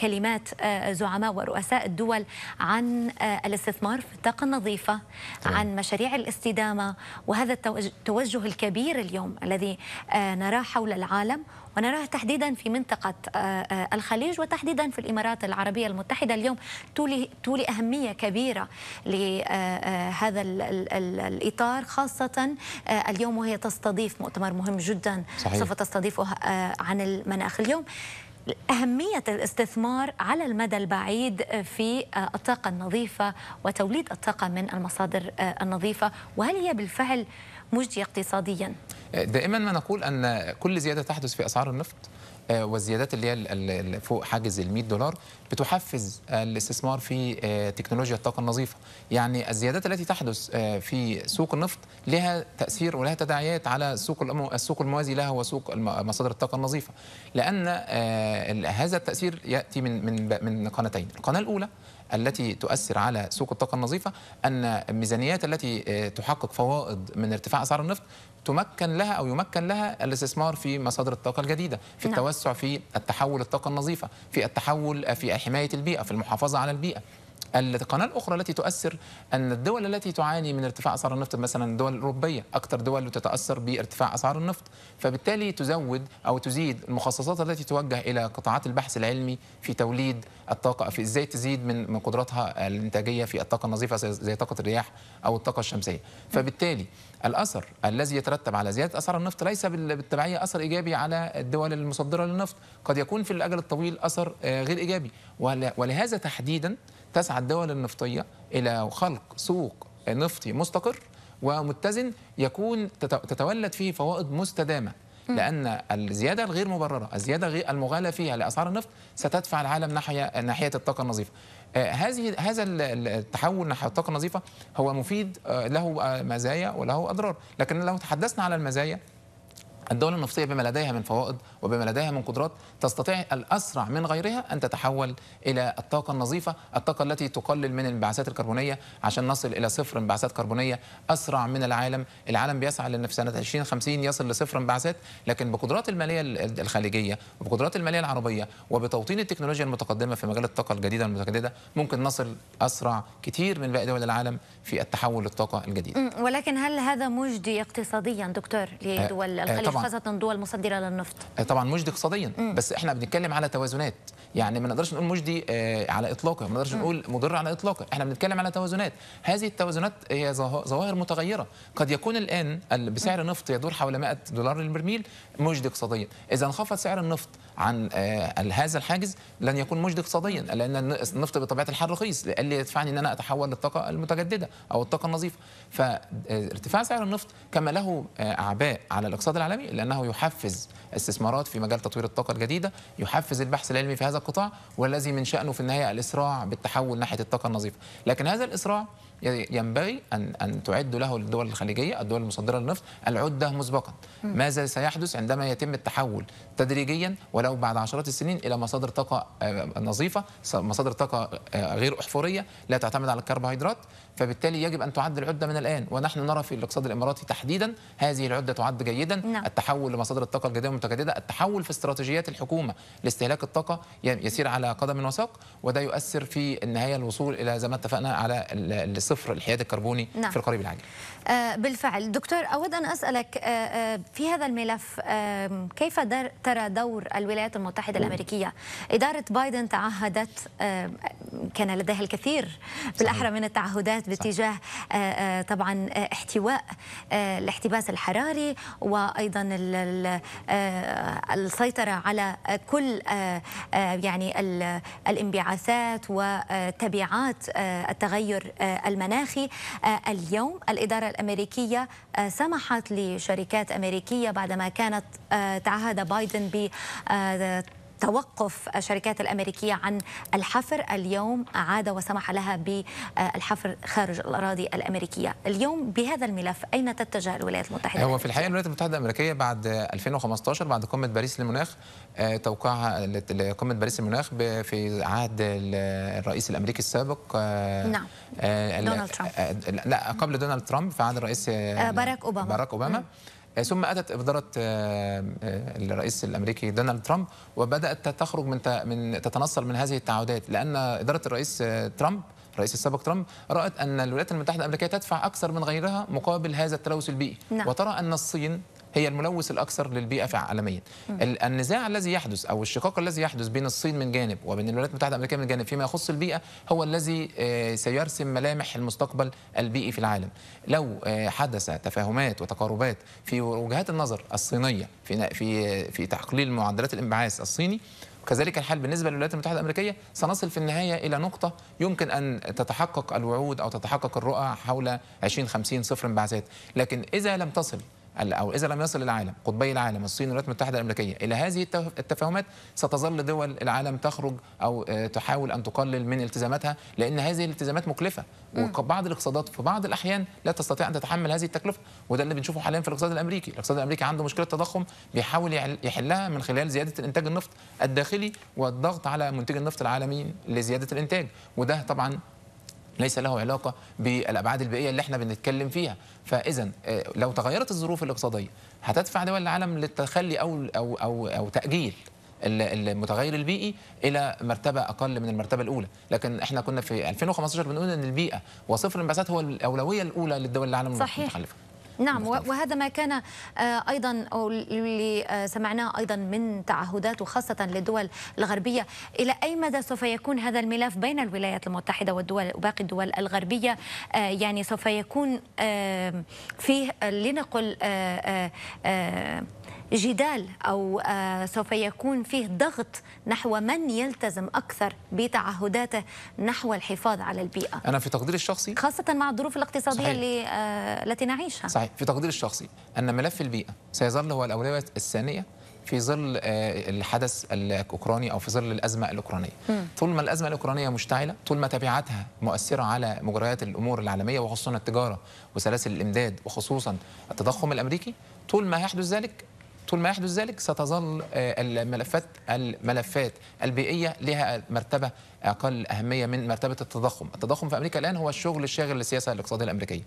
كلمات زعماء ورؤساء الدول عن آه، الاستثمار في الطاقة النظيفة طبعا. عن مشاريع الاستدامة وهذا التوجه الكبير اليوم الذي آه، نراه حول العالم ونراه تحديدا في منطقة آه، الخليج وتحديدا في الإمارات العربية المتحدة اليوم تولي, تولي أهمية كبيرة لهذا الإطار خاصة اليوم وهي تستضيف مؤتمر مهم جدا صحيح. سوف تستضيفه عن المناخ اليوم أهمية الاستثمار على المدى البعيد في آه، الطاقة النظيفة وتوليد الطاقة من المصادر آه، النظيفة وهل هي بالفعل مجدية اقتصاديا؟ آه، دائما ما نقول أن كل زيادة تحدث في أسعار النفط آه، والزيادات اللي هي فوق حاجز ال 100 دولار بتحفز الاستثمار في آه، تكنولوجيا الطاقه النظيفه يعني الزيادات التي تحدث آه، في سوق النفط لها تاثير ولها تداعيات على السوق السوق الموازي لها وسوق مصادر الطاقه النظيفه لان هذا التاثير ياتي من من من قناتين القناه الاولى التي تؤثر على سوق الطاقه النظيفه ان الميزانيات التي تحقق فوائد من ارتفاع اسعار النفط تمكن لها أو يمكن لها الاستثمار في مصادر الطاقة الجديدة في نعم. التوسع في التحول الطاقة النظيفة في التحول في حماية البيئة في المحافظة على البيئة القناة الأخرى التي تؤثر أن الدول التي تعاني من ارتفاع أسعار النفط مثلا الدول الأوروبية أكثر دول تتأثر بارتفاع أسعار النفط فبالتالي تزود أو تزيد المخصصات التي توجه إلى قطاعات البحث العلمي في توليد الطاقة في إزاي تزيد من قدراتها الإنتاجية في الطاقة النظيفة زي طاقة الرياح أو الطاقة الشمسية فبالتالي الأثر الذي يترتب على زيادة أسعار النفط ليس بالتبعية أثر إيجابي على الدول المصدرة للنفط قد يكون في الأجل الطويل أثر آه، غير إيجابي ولهذا تحديدا تسعى الدول النفطية إلى خلق سوق نفطي مستقر ومتزن يكون تتولد فيه فوائد مستدامة لأن الزيادة الغير مبررة الزيادة المغالى فيها لأسعار النفط ستدفع العالم ناحية ناحية الطاقة النظيفة آه، هذه هذا التحول نحو الطاقه النظيفه هو مفيد آه، له آه، مزايا وله اضرار لكن لو تحدثنا على المزايا الدولة النفطية بما لديها من فوائد وبما لديها من قدرات تستطيع الأسرع من غيرها أن تتحول إلى الطاقة النظيفة الطاقة التي تقلل من الانبعاثات الكربونية عشان نصل إلى صفر انبعاثات كربونية أسرع من العالم العالم بيسعى لأن في سنة 2050 يصل لصفر انبعاثات لكن بقدرات المالية الخليجية وبقدرات المالية العربية وبتوطين التكنولوجيا المتقدمة في مجال الطاقة الجديدة المتجددة ممكن نصل أسرع كتير من باقي دول العالم في التحول للطاقة الجديدة ولكن هل هذا مجدي اقتصاديا دكتور آه، لدول آه، الخليج؟ طبعا خاصه الدول مصدره للنفط آه، طبعا مجدي اقتصاديا بس احنا بنتكلم على توازنات يعني ما نقدرش نقول مجدي آه، على اطلاقه ما نقدرش نقول مضر على اطلاقه احنا بنتكلم على توازنات هذه التوازنات هي ظواهر متغيره قد يكون الان بسعر النفط يدور حول 100 دولار للبرميل مجدي اقتصاديا اذا انخفض سعر النفط عن آه، هذا الحاجز لن يكون مجدي اقتصاديا لان النفط بطبيعه الحال رخيص اللي يدفعني ان انا اتحول للطاقه المتجدده او الطاقه النظيفه فارتفاع سعر النفط كما له اعباء على الاقتصاد العالمي لأنه يحفز استثمارات في مجال تطوير الطاقة الجديدة يحفز البحث العلمي في هذا القطاع والذي من شأنه في النهاية الإسراع بالتحول ناحية الطاقة النظيفة لكن هذا الإسراع ينبغي أن أن تعد له الدول الخليجية الدول المصدرة للنفط العدة مسبقا ماذا سيحدث عندما يتم التحول تدريجيا ولو بعد عشرات السنين إلى مصادر طاقة آه، نظيفة مصادر طاقة آه، غير أحفورية لا تعتمد على الكربوهيدرات فبالتالي يجب ان تعد العده من الان ونحن نرى في الاقتصاد الاماراتي تحديدا هذه العده تعد جيدا نعم. التحول لمصادر الطاقه الجديده المتجدده التحول في استراتيجيات الحكومه لاستهلاك الطاقه يسير على قدم وساق وده يؤثر في النهايه الوصول الى زي ما اتفقنا على الصفر الحياد الكربوني نعم. في القريب العاجل آه بالفعل دكتور اود ان اسالك آه, آه، في هذا الملف آه كيف ترى دور الولايات المتحده الامريكيه اداره بايدن تعهدت كان لديها الكثير بالاحرى من التعهدات باتجاه آه، آه، طبعا آه، احتواء الاحتباس الحراري وأيضا السيطرة على كل يعني الانبعاثات وتبعات التغير المناخي اليوم الإدارة الأمريكية سمحت لشركات أمريكية بعدما كانت تعهد بايدن ب توقف الشركات الأمريكية عن الحفر اليوم أعاد وسمح لها بالحفر خارج الأراضي الأمريكية اليوم بهذا الملف أين تتجه الولايات المتحدة هو في الحقيقة الولايات المتحدة الأمريكية بعد 2015 بعد قمة باريس للمناخ آه، توقيعها لقمة باريس للمناخ في عهد الرئيس الأمريكي السابق آه، نعم آه، دونالد ترامب لا قبل دونالد ترامب في عهد الرئيس باراك أوباما باراك أوباما آه، ثم أتت إدارة آه، آه، الرئيس الأمريكي دونالد ترامب وبدأت تخرج من من تتنصل من هذه التعهدات لأن إدارة الرئيس ترامب الرئيس السابق ترامب رأت أن الولايات المتحدة الأمريكية تدفع أكثر من غيرها مقابل هذا التلوث البيئي نعم. وترى أن الصين هي الملوث الأكثر للبيئة عالميا النزاع الذي يحدث أو الشقاق الذي يحدث بين الصين من جانب وبين الولايات المتحدة الأمريكية من جانب فيما يخص البيئة هو الذي آه، سيرسم ملامح المستقبل البيئي في العالم لو آه، حدث تفاهمات وتقاربات في وجهات النظر الصينية في في آه، في تقليل معدلات الانبعاث الصيني كذلك الحال بالنسبة للولايات المتحدة الأمريكية سنصل في النهاية إلى نقطة يمكن أن تتحقق الوعود أو تتحقق الرؤى حول 2050 صفر انبعاثات لكن إذا لم تصل او اذا لم يصل العالم قطبي العالم الصين والولايات المتحده الامريكيه الى هذه التفاهمات ستظل دول العالم تخرج او آه، تحاول ان تقلل من التزاماتها لان هذه الالتزامات مكلفه وبعض الاقتصادات في بعض الاحيان لا تستطيع ان تتحمل هذه التكلفه وده اللي بنشوفه حاليا في الاقتصاد الامريكي الاقتصاد الامريكي عنده مشكله تضخم بيحاول يحلها من خلال زياده انتاج النفط الداخلي والضغط على منتج النفط العالمي لزياده الانتاج وده طبعا ليس له علاقة بالأبعاد البيئية اللي احنا بنتكلم فيها فإذا آه، لو تغيرت الظروف الاقتصادية هتدفع دول العالم للتخلي أو, أو, أو, أو تأجيل المتغير البيئي الى مرتبه اقل من المرتبه الاولى لكن احنا كنا في 2015 بنقول ان البيئه وصفر الانبعاثات هو الاولويه الاولى للدول العالم صحيح. المتخلفه نعم وهذا ما كان آه، ايضا اللي آه، سمعناه ايضا من تعهدات وخاصه للدول الغربيه الى اي مدى سوف يكون هذا الملف بين الولايات المتحده والدول وباقي الدول الغربيه آه، يعني سوف يكون فيه لنقل جدال أو آه، سوف يكون فيه ضغط نحو من يلتزم أكثر بتعهداته نحو الحفاظ على البيئة أنا في تقديري الشخصي خاصة مع الظروف الاقتصادية صحيح. اللي آه، التي نعيشها صحيح في تقديري الشخصي أن ملف البيئة سيظل هو الأولوية الثانية في ظل آه، الحدث الاوكراني او في ظل الازمه الاوكرانيه طول ما الازمه الاوكرانيه مشتعله طول ما تبعاتها مؤثره على مجريات الامور العالميه وخصوصا التجاره وسلاسل الامداد وخصوصا التضخم الامريكي طول ما يحدث ذلك طول ما يحدث ذلك ستظل آه، الملفات الملفات البيئيه لها مرتبه اقل اهميه من مرتبه التضخم، التضخم في امريكا الان هو الشغل الشاغل للسياسه الاقتصاديه الامريكيه.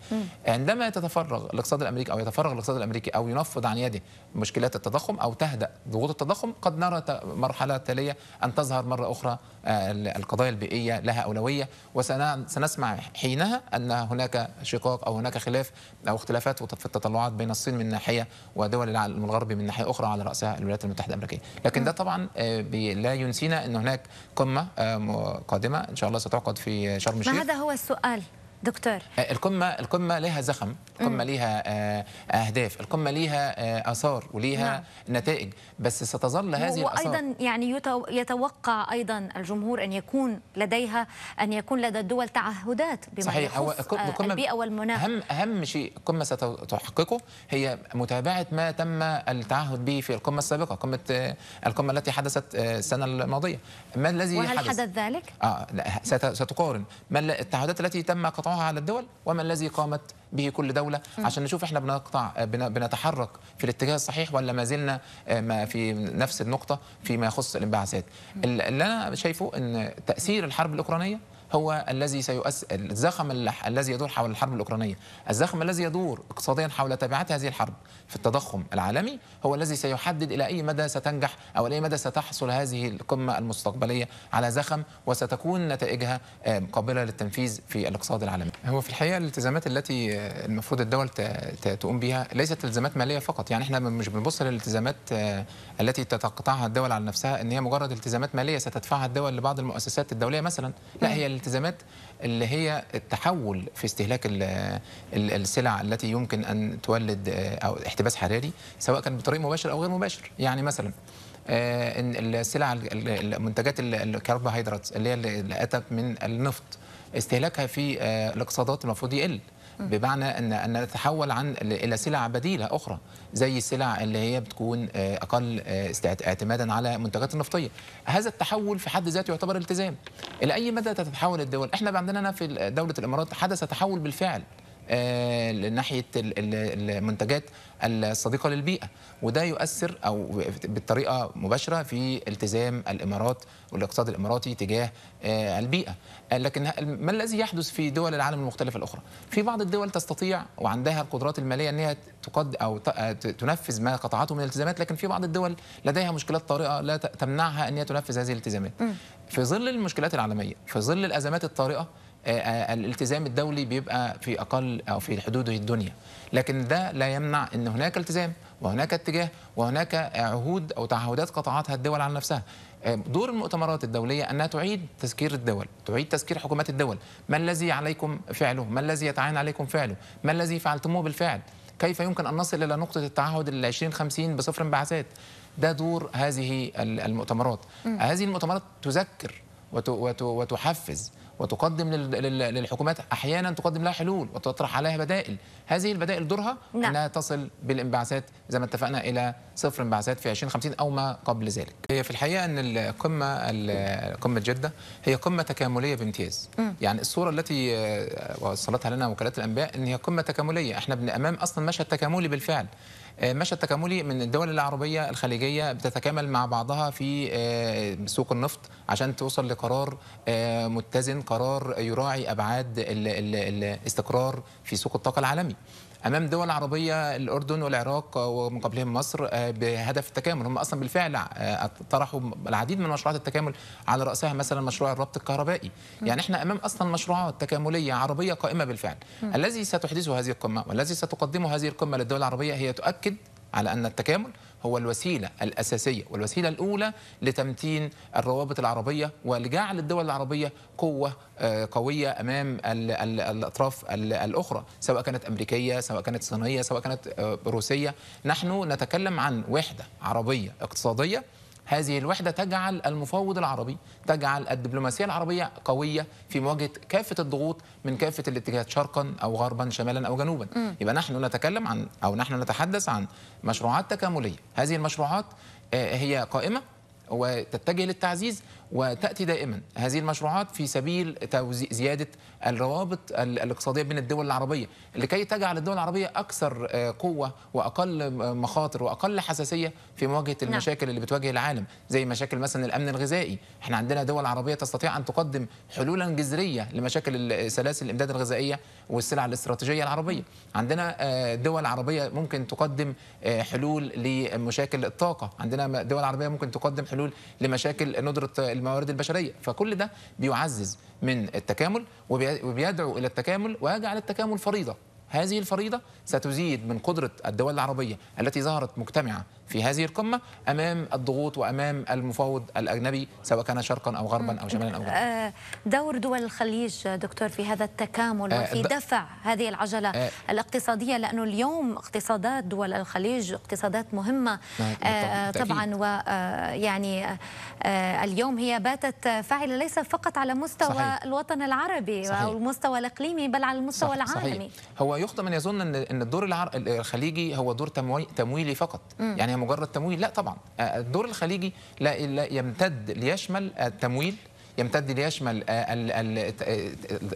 عندما تتفرغ الاقتصاد الامريكي او يتفرغ الاقتصاد الامريكي او ينفض عن يده مشكلات التضخم او تهدا ضغوط التضخم قد نرى مرحله تاليه ان تظهر مره اخرى آه، القضايا البيئيه لها اولويه وسنسمع حينها ان هناك شقاق او هناك خلاف او اختلافات في التطلعات بين الصين من ناحيه ودول العالم الغربي من ناحيه اخرى على راسها الولايات المتحده الامريكيه، لكن ده طبعا آه، لا ينسينا ان هناك قمه آه، قادمة إن شاء الله ستعقد في شرم الشيخ ما هذا هو السؤال دكتور آه، القمه القمه ليها زخم القمه ليها آه، اهداف القمه ليها آه، اثار وليها نعم. نتائج بس ستظل هذه الاثار وايضا يعني يتوقع ايضا الجمهور ان يكون لديها ان يكون لدى الدول تعهدات بما صحيح هو البيئه والمناخ اهم اهم شيء القمه ستحققه هي متابعه ما تم التعهد به في القمه السابقه قمه القمه التي حدثت السنه الماضيه ما الذي وهل حدث, حدث ذلك؟ اه لا ستقارن ما التعهدات التي تم قطعها يقطعوها على الدول وما الذي قامت به كل دوله عشان نشوف احنا بنقطع بنتحرك في الاتجاه الصحيح ولا ما زلنا آه، ما في نفس النقطه فيما يخص الانبعاثات اللي انا شايفه ان تاثير الحرب الاوكرانيه هو الذي سيؤس الزخم الذي يدور حول الحرب الأوكرانية الزخم الذي يدور اقتصاديا حول تبعات هذه الحرب في التضخم العالمي هو الذي سيحدد إلى أي مدى ستنجح أو إلى أي مدى ستحصل هذه القمة المستقبلية على زخم وستكون نتائجها قابلة للتنفيذ في الاقتصاد العالمي هو في الحقيقة الالتزامات التي المفروض الدول تقوم بها ليست التزامات مالية فقط يعني احنا مش بنبص للالتزامات آه، التي تتقطعها الدول على نفسها ان هي مجرد التزامات مالية ستدفعها الدول لبعض المؤسسات الدولية مثلا لا هي الالتزامات اللي هي التحول في استهلاك السلع التي يمكن أن تولد آه، أو احتباس حراري سواء كان بطريق مباشر أو غير مباشر يعني مثلا آه، السلع المنتجات الكربوهيدرات اللي هي اللي اتت من النفط استهلاكها في آه، الاقتصادات المفروض يقل بمعنى ان ان نتحول عن الى سلع بديله اخرى زي السلع اللي هي بتكون آه، اقل آه، اعتمادا على منتجات النفطيه هذا التحول في حد ذاته يعتبر التزام الى اي مدى تتحول الدول احنا عندنا في دوله الامارات حدث تحول بالفعل آه، لناحيه المنتجات الصديقه للبيئه وده يؤثر او بطريقه مباشره في التزام الامارات والاقتصاد الاماراتي تجاه آه، البيئه آه، لكن ما الذي يحدث في دول العالم المختلفه الاخرى في بعض الدول تستطيع وعندها القدرات الماليه ان هي تقد او تنفذ ما قطعته من الالتزامات لكن في بعض الدول لديها مشكلات طارئه لا تمنعها ان هي تنفذ هذه الالتزامات في ظل المشكلات العالميه في ظل الازمات الطارئه آه، آه، الالتزام الدولي بيبقى في اقل او في حدود الدنيا لكن ده لا يمنع ان هناك التزام وهناك اتجاه وهناك عهود او تعهدات قطعتها الدول على نفسها آه، دور المؤتمرات الدولية أنها تعيد تذكير الدول تعيد تذكير حكومات الدول ما الذي عليكم فعله ما الذي يتعين عليكم فعله ما الذي فعلتموه بالفعل كيف يمكن أن نصل إلى نقطة التعهد ال 2050 بصفر انبعاثات ده دور هذه المؤتمرات هذه المؤتمرات تذكر وتحفز وتقدم للحكومات احيانا تقدم لها حلول وتطرح عليها بدائل هذه البدائل دورها نعم. انها تصل بالانبعاثات زي ما اتفقنا الى صفر انبعاثات في 2050 او ما قبل ذلك هي في الحقيقه ان القمه قمه جده هي قمه تكامليه بامتياز يعني الصوره التي آه، وصلتها لنا وكالات الانباء ان هي قمه تكامليه احنا امام اصلا مشهد تكاملي بالفعل آه، مشهد تكاملي من الدول العربية الخليجية بتتكامل مع بعضها في آه، سوق النفط عشان توصل لقرار آه، متزن قرار يراعي أبعاد الاستقرار في سوق الطاقة العالمي امام دول عربيه الاردن والعراق ومن قبلهم مصر آه، بهدف التكامل هم اصلا بالفعل آه، طرحوا العديد من مشروعات التكامل على راسها مثلا مشروع الربط الكهربائي يعني احنا امام اصلا مشروعات تكامليه عربيه قائمه بالفعل الذي ستحدثه هذه القمه والذي ستقدمه هذه القمه للدول العربيه هي تؤكد على ان التكامل هو الوسيلة الأساسية والوسيلة الأولى لتمتين الروابط العربية ولجعل الدول العربية قوة آه، قوية أمام الأطراف الأخرى سواء كانت أمريكية سواء كانت صينية سواء كانت آه، روسية نحن نتكلم عن وحدة عربية اقتصادية هذه الوحدة تجعل المفوض العربي تجعل الدبلوماسية العربية قوية في مواجهة كافة الضغوط من كافة الاتجاهات شرقا أو غربا شمالا أو جنوبا مم. يبقى نحن نتكلم عن أو نحن نتحدث عن مشروعات تكاملية هذه المشروعات آه، هي قائمة وتتجه للتعزيز وتأتي دائما هذه المشروعات في سبيل زيادة الروابط الاقتصاديه بين الدول العربيه لكي تجعل الدول العربيه اكثر آه، قوه واقل مخاطر واقل حساسيه في مواجهه نعم. المشاكل اللي بتواجه العالم زي مشاكل مثلا الامن الغذائي احنا عندنا دول عربيه تستطيع ان تقدم حلولا جذريه لمشاكل سلاسل الامداد الغذائيه والسلع الاستراتيجيه العربيه عندنا آه، دول عربيه ممكن تقدم آه، حلول لمشاكل الطاقه عندنا دول عربيه ممكن تقدم حلول لمشاكل ندره الموارد البشريه فكل ده بيعزز من التكامل وبي وبيدعو إلى التكامل ويجعل التكامل فريضة هذه الفريضة ستزيد من قدرة الدول العربية التي ظهرت مجتمعة في هذه القمة أمام الضغوط وأمام المفاوض الأجنبي سواء كان شرقا أو غربا أو شمالا أو آه، غربا دور دول الخليج دكتور في هذا التكامل آه، وفي دفع هذه العجلة آه. الاقتصادية لأنه اليوم اقتصادات دول الخليج اقتصادات مهمة طبعا ويعني اليوم هي باتت فاعلة ليس فقط على مستوى صحيح. الوطن العربي صحيح. أو المستوى الإقليمي بل على المستوى صحيح. العالمي صحيح. هو يخطئ من يظن أن الدور الخليجي هو دور تمويلي فقط م. يعني هي مجرد تمويل لا طبعا آه، الدور الخليجي لا يمتد ليشمل آه، التمويل يمتد ليشمل آه،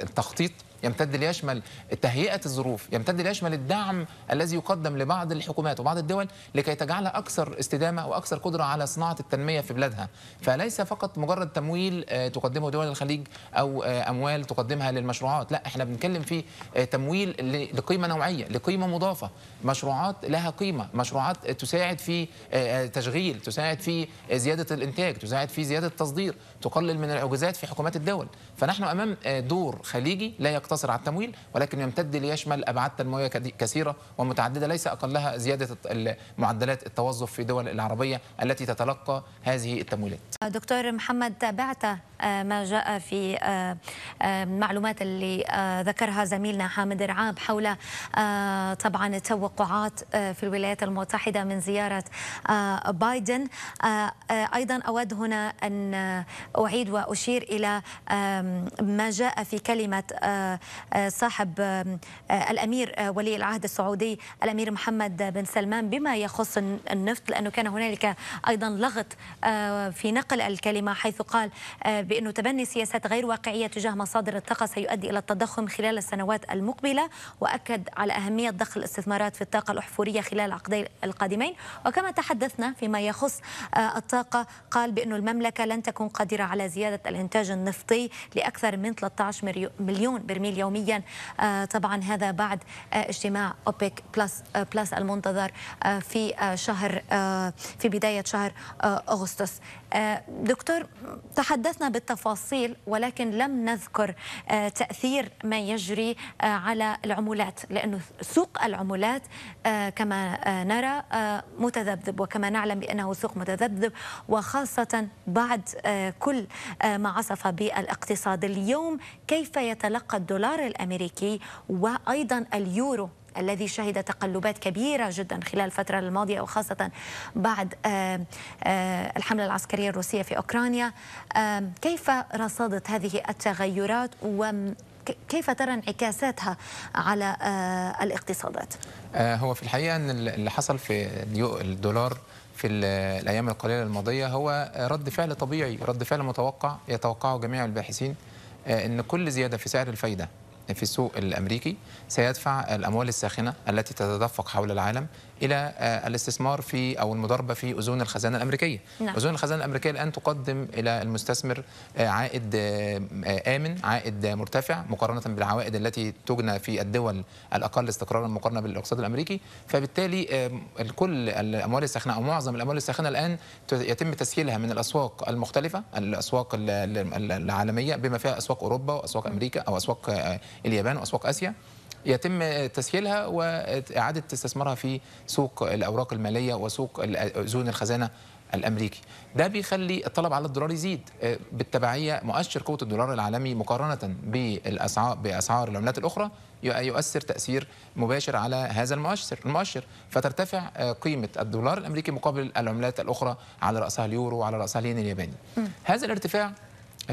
التخطيط يمتد ليشمل تهيئة الظروف يمتد ليشمل الدعم الذي يقدم لبعض الحكومات وبعض الدول لكي تجعلها أكثر استدامة وأكثر قدرة على صناعة التنمية في بلادها فليس فقط مجرد تمويل آه، تقدمه دول الخليج أو آه، أموال تقدمها للمشروعات لا احنا بنتكلم في آه، تمويل لقيمة نوعية لقيمة مضافة مشروعات لها قيمة مشروعات تساعد في تشغيل تساعد في زيادة الإنتاج تساعد في زيادة التصدير تقلل من العجزات في حكومات الدول فنحن أمام دور خليجي لا يقل يقتصر على التمويل ولكن يمتد ليشمل أبعاد تنموية كثيرة ومتعددة ليس أقلها زيادة معدلات التوظف في دول العربية التي تتلقى هذه التمويلات دكتور محمد تابعت آه، ما جاء في المعلومات آه، آه، اللي ذكرها زميلنا حامد رعاب حول طبعا التوقعات في الولايات المتحدة من زيارة بايدن أيضا أود هنا أن أعيد وأشير إلى ما جاء في كلمة صاحب آه، الامير آه، ولي العهد السعودي الامير محمد بن سلمان بما يخص النفط لانه كان هنالك ايضا لغط آه، في نقل الكلمه حيث قال بانه تبني سياسات غير واقعيه تجاه مصادر الطاقه سيؤدي الى التضخم خلال السنوات المقبله واكد على اهميه ضخ الاستثمارات في الطاقه الاحفوريه خلال العقدين القادمين وكما تحدثنا فيما يخص الطاقه قال بانه المملكه لن تكون قادره على زياده الانتاج النفطي لاكثر من 13 مليون برميل برميل يوميا آه، طبعا هذا بعد آه، اجتماع اوبك بلس, آه، بلس المنتظر في شهر في بداية شهر أغسطس آه، دكتور تحدثنا بالتفاصيل ولكن لم نذكر آه، تأثير ما يجري آه، على العمولات لأنه سوق العمولات كما نرى متذبذب وكما نعلم بأنه سوق متذبذب وخاصة بعد كل ما عصف بالاقتصاد اليوم كيف يتلقى الدولار الأمريكي وأيضا اليورو الذي شهد تقلبات كبيرة جدا خلال الفترة الماضية وخاصة بعد آه، آه، الحملة العسكرية الروسية في أوكرانيا آه، كيف رصدت هذه التغيرات وكيف ترى انعكاساتها على الاقتصادات؟ هو في الحقيقة أن اللي حصل في الدولار في الأيام القليلة الماضية هو رد فعل طبيعي رد فعل متوقع يتوقعه جميع الباحثين أن كل زيادة في سعر الفايدة في السوق الأمريكي سيدفع الأموال الساخنة التي تتدفق حول العالم الى آه، الاستثمار في او المضاربه في اذون الخزانه الامريكيه نعم. اذون الخزانه الامريكيه الان تقدم الى المستثمر آه، عائد آه، امن عائد مرتفع مقارنه بالعوائد التي تجنى في الدول الاقل استقرارا مقارنه بالاقتصاد الامريكي فبالتالي كل الاموال الساخنه او معظم الاموال الساخنه الان يتم تسهيلها من الاسواق المختلفه الاسواق العالميه بما فيها اسواق اوروبا واسواق امريكا او اسواق اليابان واسواق اسيا يتم تسهيلها وإعادة استثمارها في سوق الأوراق المالية وسوق زون الخزانة الامريكي ده بيخلي الطلب على الدولار يزيد آه، بالتبعيه مؤشر قوه الدولار العالمي مقارنه بالاسعار باسعار العملات الاخرى يؤثر تاثير مباشر على هذا المؤشر المؤشر فترتفع آه، قيمه الدولار الامريكي مقابل العملات الاخرى على راسها اليورو وعلى راسها الين الياباني هذا الارتفاع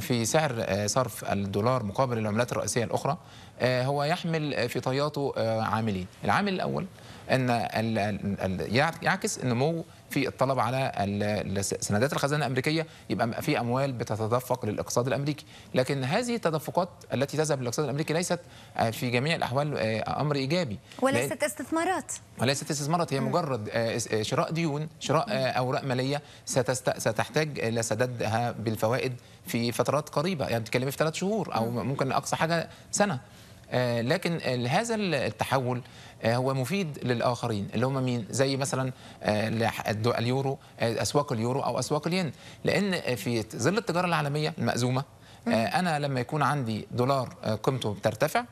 في سعر آه، صرف الدولار مقابل العملات الرئيسية الأخرى آه، هو يحمل في طياته آه، عاملين العامل الأول أن يعكس النمو في الطلب على سندات الخزانه الامريكيه يبقى في اموال بتتدفق للاقتصاد الامريكي لكن هذه التدفقات التي تذهب للاقتصاد الامريكي ليست في جميع الاحوال امر ايجابي وليست استثمارات وليست استثمارات هي مجرد شراء ديون شراء اوراق ماليه ستحتاج لسددها بالفوائد في فترات قريبه يعني بتتكلمي في ثلاث شهور او ممكن اقصى حاجه سنه آه، لكن هذا التحول آه، هو مفيد للاخرين اللي هم مين زي مثلا آه، اليورو اسواق اليورو او اسواق الين لان في ظل التجاره العالميه المأزومه انا لما يكون عندي دولار قيمته بترتفع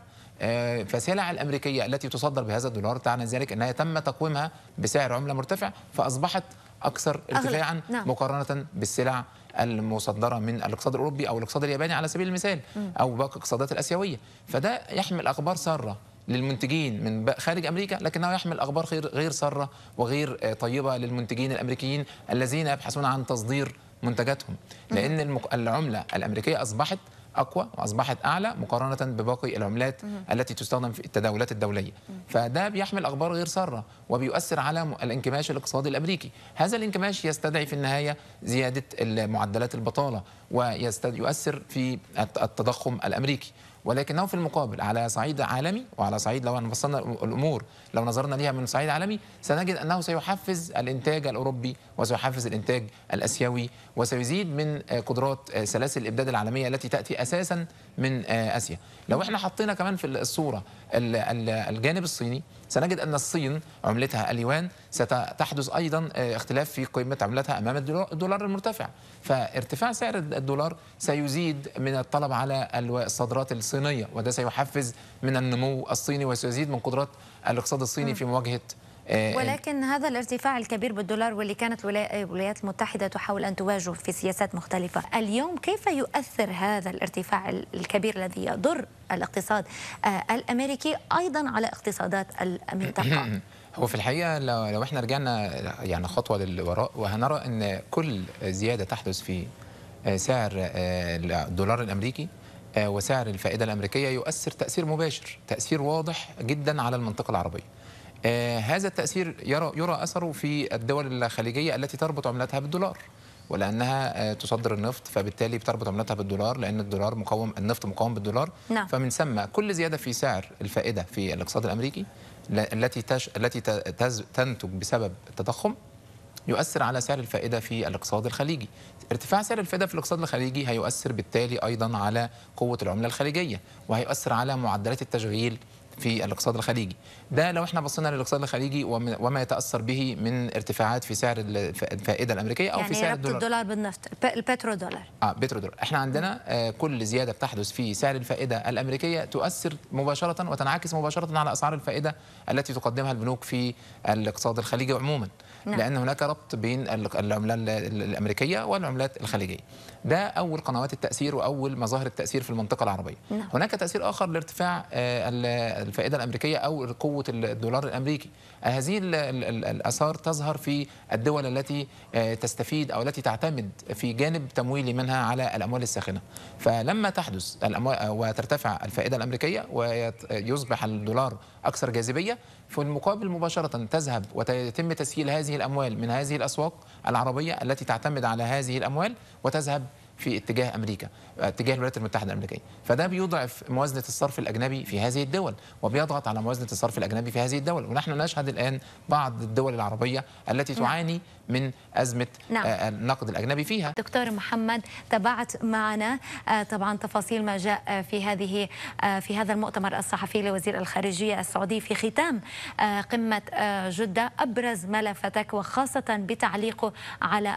فالسلع الامريكيه التي تصدر بهذا الدولار تعني ذلك انها تم تقويمها بسعر عمله مرتفع فاصبحت اكثر ارتفاعا نعم. مقارنه بالسلع المصدره من الاقتصاد الاوروبي او الاقتصاد الياباني على سبيل المثال او باقي الاقتصادات الاسيويه فده يحمل اخبار ساره للمنتجين من خارج امريكا لكنه يحمل اخبار غير غير ساره وغير آه، طيبه للمنتجين الامريكيين الذين يبحثون عن تصدير منتجاتهم لان العمله الامريكيه اصبحت اقوى واصبحت اعلى مقارنه بباقي العملات التي تستخدم في التداولات الدوليه فده بيحمل اخبار غير ساره وبيؤثر على الانكماش الاقتصادي الامريكي هذا الانكماش يستدعي في النهايه زياده معدلات البطاله ويؤثر في التضخم الامريكي ولكنه في المقابل على صعيد عالمي وعلى صعيد لو وصلنا الامور لو نظرنا ليها من صعيد عالمي سنجد انه سيحفز الانتاج الاوروبي وسيحفز الانتاج الاسيوي وسيزيد من آه، قدرات آه، سلاسل الابداد العالميه التي تاتي اساسا من آه، اسيا لو احنا حطينا كمان في الصوره الجانب الصيني سنجد أن الصين عملتها اليوان ستحدث أيضا آه، اختلاف في قيمة عملتها أمام الدولار المرتفع فارتفاع سعر الدولار سيزيد من الطلب على الصادرات الصينية وده سيحفز من النمو الصيني وسيزيد من قدرات الاقتصاد الصيني في مواجهة آه، آه. ولكن هذا الارتفاع الكبير بالدولار واللي كانت آه، الولايات المتحدة تحاول أن تواجه في سياسات مختلفة اليوم كيف يؤثر هذا الارتفاع الكبير الذي يضر الاقتصاد الأمريكي أيضا على اقتصادات المنطقة هو في الحقيقه لو, لو احنا رجعنا يعني خطوه للوراء وهنرى ان كل زياده تحدث في سعر الدولار الامريكي وسعر الفائده الامريكيه يؤثر تاثير مباشر تاثير واضح جدا على المنطقه العربيه آه، هذا التأثير يرى, يرى أثره في الدول الخليجية التي تربط عملتها بالدولار ولانها آه، تصدر النفط فبالتالي بتربط عملتها بالدولار لان الدولار مقوم النفط مقاوم بالدولار نعم. فمن ثم كل زياده في سعر الفائده في الاقتصاد الامريكي التي تش... التي تنتج بسبب التضخم يؤثر على سعر الفائده في الاقتصاد الخليجي ارتفاع سعر الفائده في الاقتصاد الخليجي هيؤثر بالتالي ايضا على قوه العمله الخليجيه وهيؤثر على معدلات التشغيل في الاقتصاد الخليجي ده لو احنا بصينا للاقتصاد الخليجي وما يتاثر به من ارتفاعات في سعر الفائده الامريكيه او يعني في سعر الدولار الدولار بالنفط البترو دولار اه بترو دولار احنا عندنا آه كل زياده بتحدث في سعر الفائده الامريكيه تؤثر مباشره وتنعكس مباشره على اسعار الفائده التي تقدمها البنوك في الاقتصاد الخليجي عموما نعم. لأن هناك ربط بين العملة الأمريكية والعملات الخليجية ده أول قنوات التأثير وأول مظاهر التأثير في المنطقة العربية نعم. هناك تأثير آخر لارتفاع آه، الفائدة الأمريكية أو قوة الدولار الأمريكي هذه الآثار تظهر في الدول التي آه، تستفيد أو التي تعتمد في جانب تمويلي منها على الأموال الساخنة فلما تحدث وترتفع الفائدة الأمريكية ويصبح الدولار أكثر جاذبية في المقابل مباشرة تذهب ويتم تسهيل هذه الأموال من هذه الأسواق العربية التي تعتمد على هذه الأموال وتذهب في اتجاه أمريكا تجاه الولايات المتحده الامريكيه فده بيضعف موازنه الصرف الاجنبي في هذه الدول وبيضغط على موازنه الصرف الاجنبي في هذه الدول ونحن نشهد الان بعض الدول العربيه التي نعم. تعاني من ازمه نعم. آه، النقد الاجنبي فيها دكتور محمد تابعت معنا آه، طبعا تفاصيل ما جاء آه، في هذه في هذا المؤتمر الصحفي لوزير الخارجيه السعودي في ختام قمه جده ابرز ما وخاصه بتعليقه على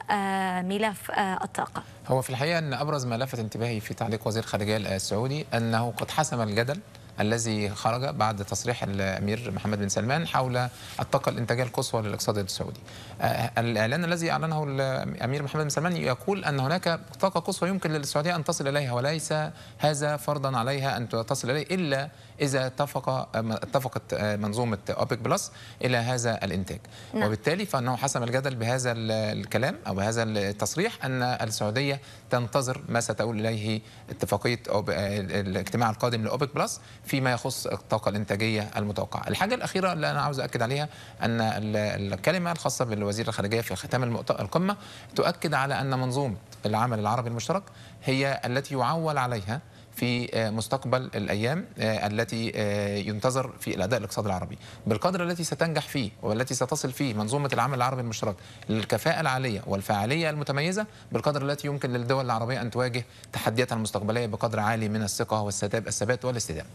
ملف الطاقه هو في الحقيقه ان ابرز ما لفت انتباه الانتباهي في تعليق وزير الخارجية السعودي أنه قد حسم الجدل الذي خرج بعد تصريح الامير محمد بن سلمان حول الطاقه الانتاجيه القصوى للاقتصاد السعودي. آه، الاعلان الذي اعلنه الامير محمد بن سلمان يقول ان هناك طاقه قصوى يمكن للسعوديه ان تصل اليها وليس هذا فرضا عليها ان تصل اليه الا إذا اتفق اتفقت منظومة أوبك بلس إلى هذا الإنتاج نعم. وبالتالي فأنه حسم الجدل بهذا الكلام أو بهذا التصريح أن السعودية تنتظر ما ستؤول إليه اتفاقية أو الاجتماع القادم لأوبك بلس فيما يخص الطاقة الإنتاجية المتوقعة الحاجة الأخيرة اللي أنا عاوز أكد عليها أن الكلمة الخاصة بالوزير الخارجية في ختام القمة تؤكد على أن منظومة العمل العربي المشترك هي التي يعول عليها في آه، مستقبل الأيام آه، التي آه، ينتظر في الأداء الاقتصادي العربي بالقدر التي ستنجح فيه والتي ستصل فيه منظومة العمل العربي المشترك للكفاءة العالية والفعالية المتميزة بالقدر التي يمكن للدول العربية أن تواجه تحدياتها المستقبلية بقدر عالي من الثقة والثبات والاستدامة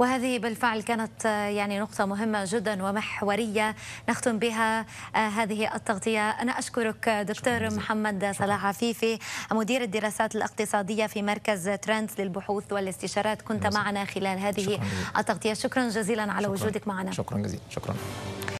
وهذه بالفعل كانت آه، يعني نقطة مهمة جدا ومحورية نختم بها آه، هذه التغطية أنا أشكرك آه، دكتور محمد صلاح عفيفي مدير الدراسات الاقتصادية في مركز ترند للبحوث والاستشارات كنت معنا خلال هذه التغطية شكرا جزيلا على شكراً. وجودك معنا شكرا جزيلا شكرا